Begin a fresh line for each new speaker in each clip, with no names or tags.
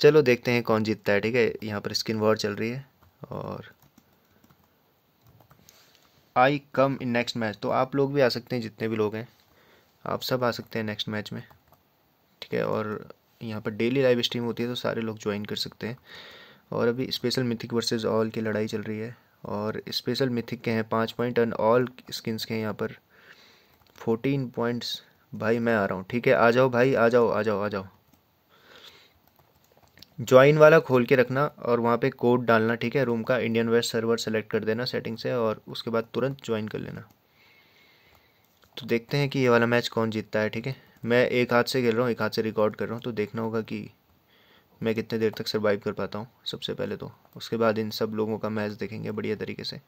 चलो देखते हैं कौन जीतता है ठीक है यहाँ पर स्किन वॉर चल रही है और आई कम इन नेक्स्ट मैच तो आप लोग भी आ सकते हैं जितने भी लोग हैं आप सब आ सकते हैं नेक्स्ट मैच में ठीक है और यहाँ पर डेली लाइव स्ट्रीम होती है तो सारे लोग ज्वाइन कर सकते हैं और अभी स्पेशल मिथिक वर्सेस ऑल की लड़ाई चल रही है और स्पेशल मिथिक के हैं पाँच पॉइंट एंड ऑल स्किन्स के हैं यहाँ पर फोर्टीन पॉइंट्स भाई मैं आ रहा हूँ ठीक है आ जाओ भाई आ जाओ आ जाओ आ जाओ ज्वाइन वाला खोल के रखना और वहाँ पे कोड डालना ठीक है रूम का इंडियन वेस्ट सर्वर सेलेक्ट कर देना सेटिंग से और उसके बाद तुरंत ज्वाइन कर लेना तो देखते हैं कि ये वाला मैच कौन जीतता है ठीक है मैं एक हाथ से खेल रहा हूँ एक हाथ से रिकॉर्ड कर रहा हूँ तो देखना होगा कि मैं कितने देर तक सर्वाइव कर पाता हूँ सबसे पहले तो उसके बाद इन सब लोगों का मैच देखेंगे बढ़िया तरीके से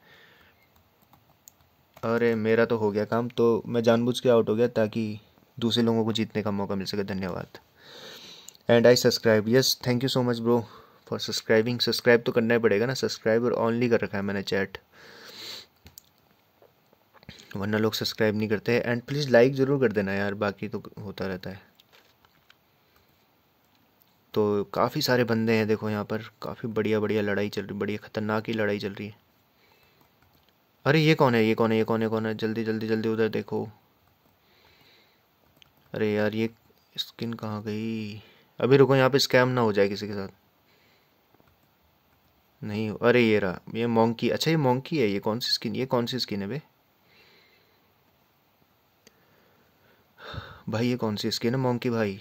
अरे मेरा तो हो गया काम तो मैं जानबूझ के आउट हो गया ताकि दूसरे लोगों को जीतने का मौका मिल सके धन्यवाद and I subscribe yes thank you so much bro for subscribing subscribe तो करना ही पड़ेगा ना सब्सक्राइब और ऑनली कर रखा है मैंने चैट वरना लोग सब्सक्राइब नहीं करते एंड प्लीज़ लाइक ज़रूर कर देना यार बाकी तो होता रहता है तो काफ़ी सारे बंदे हैं देखो यहाँ पर काफ़ी बढ़िया बढ़िया लड़ाई चल रही बढ़िया ख़तरनाक ही लड़ाई चल रही है अरे ये कौन है ये कौन है ये कौन है कौन है जल्दी जल्दी जल्दी उधर देखो अरे यार ये स्किन कहाँ गई अभी रुको यहाँ पे स्कैम ना हो जाए किसी के साथ नहीं अरे ये रहा ये मोंकी अच्छा ये मोंकी है ये कौन सी स्किन ये कौन सी स्किन है बे भाई ये कौन सी स्किन है मोंकी भाई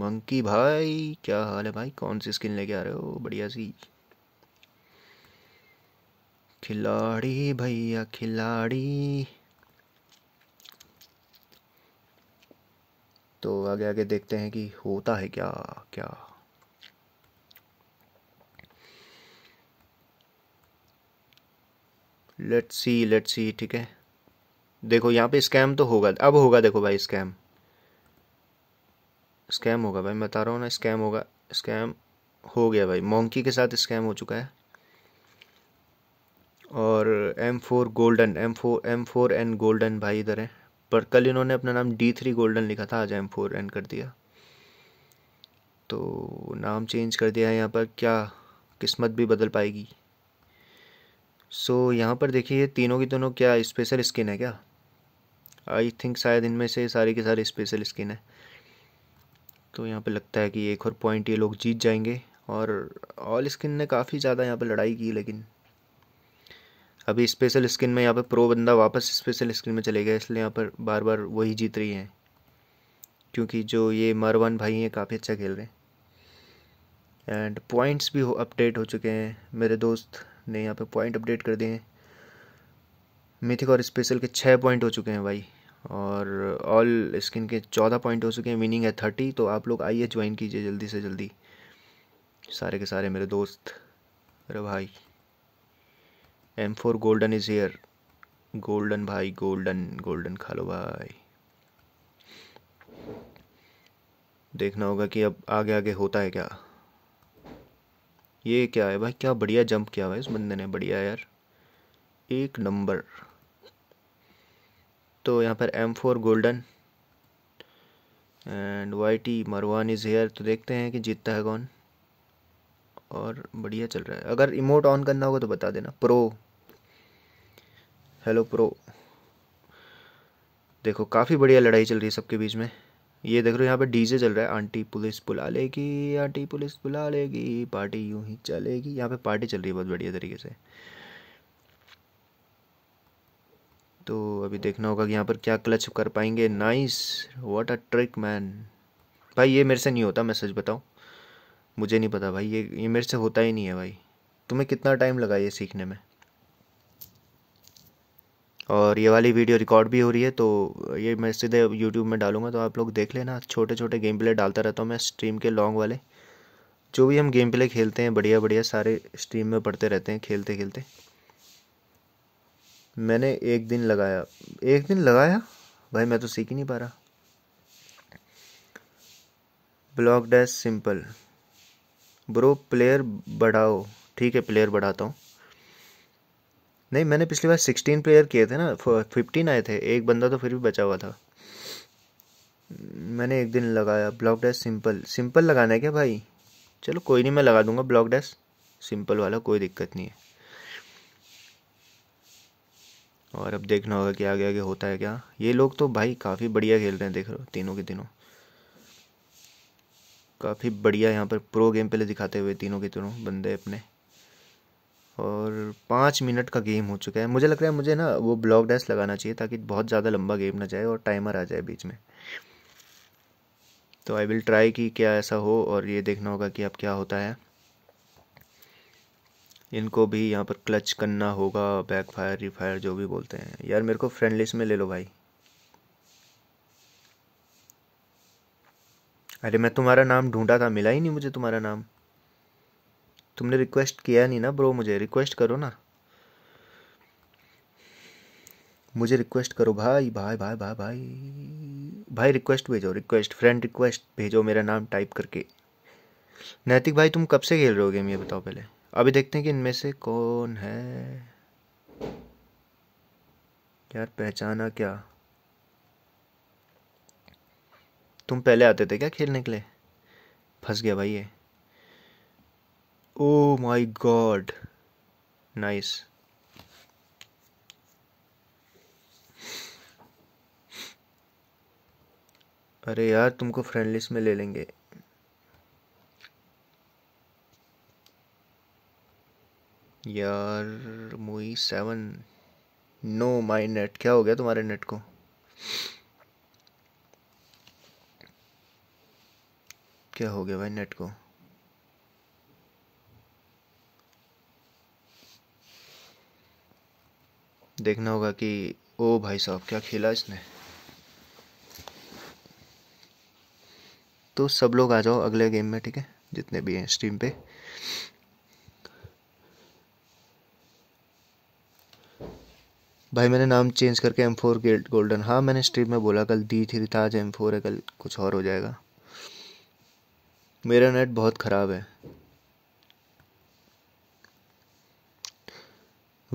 मंकी भाई क्या हाल है भाई कौन सी स्किन लेके आ रहे हो बढ़िया सी खिलाड़ी भैया खिलाड़ी तो आगे आगे देखते हैं कि होता है क्या क्या लेट सी लेट सी ठीक है देखो यहाँ पे स्कैम तो होगा अब होगा देखो भाई स्कैम स्कैम होगा भाई बता रहा हूँ ना स्कैम होगा स्कैम हो गया भाई मोंकी के साथ स्कैम हो चुका है और M four golden M four M four and golden भाई इधर है पर कल इन्होंने अपना नाम डी थ्री गोल्डन लिखा था आज एम फोर एन कर दिया तो नाम चेंज कर दिया है यहाँ पर क्या किस्मत भी बदल पाएगी सो so, यहाँ पर देखिए ये तीनों की तीनों क्या स्पेशल स्किन है क्या आई थिंक शायद इनमें से सारे के सारे स्पेशल स्किन है तो यहाँ पर लगता है कि एक और पॉइंट ये लोग जीत जाएंगे और ऑल स्किन ने काफ़ी ज़्यादा यहाँ पर लड़ाई की लेकिन अभी स्पेशल स्किन में यहाँ पर प्रो बंदा वापस स्पेशल स्किन में चले गए इसलिए यहाँ पर बार बार वही जीत रही हैं क्योंकि जो ये मरवान भाई हैं काफ़ी अच्छा खेल रहे हैं एंड पॉइंट्स भी अपडेट हो चुके हैं मेरे दोस्त ने यहाँ पे पॉइंट अपडेट कर दिए हैं मिथिक और स्पेशल के छः पॉइंट हो चुके हैं भाई और ऑल स्किन के चौदह पॉइंट हो चुके हैं मीनिंग है थर्टी तो आप लोग आइए ज्वाइन कीजिए जल्दी से जल्दी सारे के सारे मेरे दोस्त अरे भाई M four golden is here golden भाई गोल्डन गोल्डन खा लो भाई देखना होगा कि अब आगे आगे होता है क्या ये क्या है भाई क्या बढ़िया जंप किया हुआ है इस बंदे ने बढ़िया यार एक नंबर तो यहाँ पर M four golden and Y T मरवान इज़ हेयर तो देखते हैं कि जीतता है कौन और बढ़िया चल रहा है अगर इमोट ऑन करना होगा तो बता देना प्रो हेलो प्रो देखो काफ़ी बढ़िया लड़ाई चल रही है सबके बीच में ये देख रहे हो यहाँ पे डीजे चल रहा है आंटी पुलिस बुला लेगी आंटी पुलिस बुला लेगी पार्टी यूं ही चलेगी यहाँ पे पार्टी चल रही है बहुत बढ़िया तरीके से तो अभी देखना होगा कि यहाँ पर क्या क्लच कर पाएंगे nice what a trick man भाई ये मेरे से नहीं होता मैं सच बताऊँ मुझे नहीं पता भाई ये ये मेरे से होता ही नहीं है भाई तुम्हें कितना टाइम लगा ये सीखने में और ये वाली वीडियो रिकॉर्ड भी हो रही है तो ये मैं सीधे यूट्यूब में डालूंगा तो आप लोग देख लेना छोटे छोटे गेम प्ले डालता रहता हूँ मैं स्ट्रीम के लॉन्ग वाले जो भी हम गेम प्ले खेलते हैं बढ़िया बढ़िया सारे स्ट्रीम में पढ़ते रहते हैं खेलते खेलते मैंने एक दिन लगाया एक दिन लगाया भाई मैं तो सीख ही नहीं पा रहा block dash simple bro player बढ़ाओ ठीक है प्लेयर बढ़ाता हूँ नहीं मैंने पिछली बार सिक्सटीन प्लेयर किए थे ना फिफ्टीन आए थे एक बंदा तो फिर भी बचा हुआ था मैंने एक दिन लगाया ब्लॉक डैश सिंपल सिंपल लगाना है क्या भाई चलो कोई नहीं मैं लगा दूंगा ब्लॉक डैश सिंपल वाला कोई दिक्कत नहीं है और अब देखना होगा कि आगे आगे होता है क्या ये लोग तो भाई काफ़ी बढ़िया खेल रहे हैं देख रहे हो तीनों के तीनों काफ़ी बढ़िया यहाँ पर प्रो गेम पहले दिखाते हुए तीनों के तीनों बंदे अपने और पाँच मिनट का गेम हो चुका है मुझे लग रहा है मुझे ना वो ब्लॉक डैश लगाना चाहिए ताकि बहुत ज़्यादा लंबा गेम ना जाए और टाइमर आ जाए बीच में तो आई विल ट्राई कि क्या ऐसा हो और ये देखना होगा कि अब क्या होता है इनको भी यहाँ पर क्लच करना होगा बैक फायर रिफायर जो भी बोलते हैं यार मेरे को फ्रेंड लिस्ट में ले लो भाई अरे मैं तुम्हारा नाम ढूंढा था मिला ही नहीं मुझे तुम्हारा नाम तुमने रिक्वेस्ट किया नहीं ना ब्रो मुझे रिक्वेस्ट करो ना मुझे रिक्वेस्ट करो भाई भाई भाई भाई भाई भाई रिक्वेस्ट भेजो रिक्वेस्ट फ्रेंड रिक्वेस्ट भेजो मेरा नाम टाइप करके नैतिक भाई तुम कब से खेल रहे हो गेम ये बताओ पहले अभी देखते हैं कि इनमें से कौन है यार पहचाना क्या तुम पहले आते थे क्या खेलने के लिए फंस गया भाई ये Oh my god. Nice. अरे यार तुमको फ्रेंड लिस्ट में ले लेंगे यार मोई सेवन नो माई नेट क्या हो गया तुम्हारे नेट को क्या हो गया भाई नेट को देखना होगा कि ओ भाई साहब क्या खेला इसने तो सब लोग आ जाओ अगले गेम में ठीक है जितने भी हैं स्ट्रीम पे भाई मैंने नाम चेंज करके एम फोर गोल्डन हाँ मैंने स्ट्रीम में बोला कल दी थी था आज एम फोर है कल कुछ और हो जाएगा मेरा नेट बहुत ख़राब है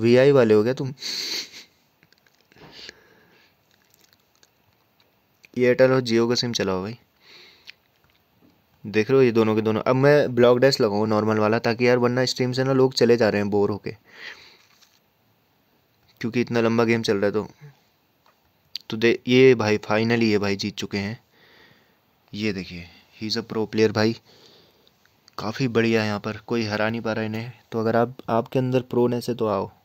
वीआई वाले हो गया तुम एयरटेल और जियो का सिम चलाओ भाई देख रहे हो ये दोनों के दोनों अब मैं ब्लॉक डेस्क लगाऊँ नॉर्मल वाला ताकि यार वरना स्ट्रीम से ना लोग चले जा रहे हैं बोर होके क्योंकि इतना लंबा गेम चल रहा है तो तो दे ये भाई फाइनली ये भाई जीत चुके हैं ये देखिए he is a pro player भाई काफ़ी बढ़िया है यहाँ पर कोई हरा नहीं पा रहा इन्हें तो अगर आप आपके अंदर प्रोनेस है तो आओ